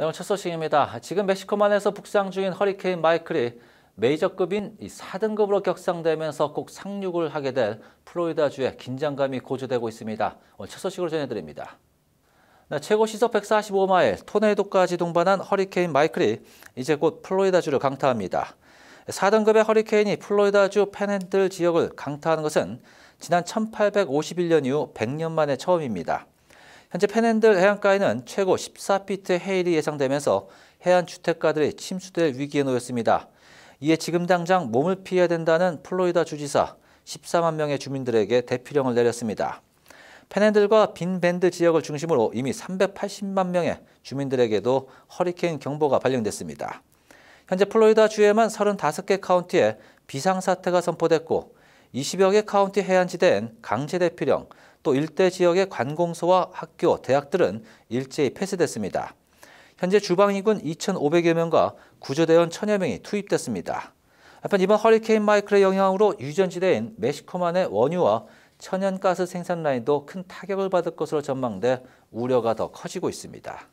네, 오늘 첫 소식입니다. 지금 멕시코만에서 북상 중인 허리케인 마이클이 메이저급인 4등급으로 격상되면서 꼭 상륙을 하게 될 플로리다주의 긴장감이 고조되고 있습니다. 오늘 첫 소식으로 전해드립니다. 네, 최고 시속 145마일 토네이도까지 동반한 허리케인 마이클이 이제 곧 플로리다주를 강타합니다. 4등급의 허리케인이 플로리다주 펜핸들 지역을 강타하는 것은 지난 1851년 이후 100년 만에 처음입니다. 현재 펜핸들 해안가에는 최고 14피트 해일이 예상되면서 해안 주택가들이 침수될 위기에 놓였습니다. 이에 지금 당장 몸을 피해야 된다는 플로리다 주지사 14만 명의 주민들에게 대피령을 내렸습니다. 펜핸들과 빈밴드 지역을 중심으로 이미 380만 명의 주민들에게도 허리케인 경보가 발령됐습니다. 현재 플로리다 주에만 35개 카운티에 비상사태가 선포됐고 20여 개 카운티 해안지대엔 강제대피령, 또 일대 지역의 관공서와 학교, 대학들은 일제히 폐쇄됐습니다. 현재 주방위군 2,500여 명과 구조대원 1,000여 명이 투입됐습니다. 한편 이번 허리케인 마이클의 영향으로 유전지대인 멕시코만의 원유와 천연가스 생산 라인도 큰 타격을 받을 것으로 전망돼 우려가 더 커지고 있습니다.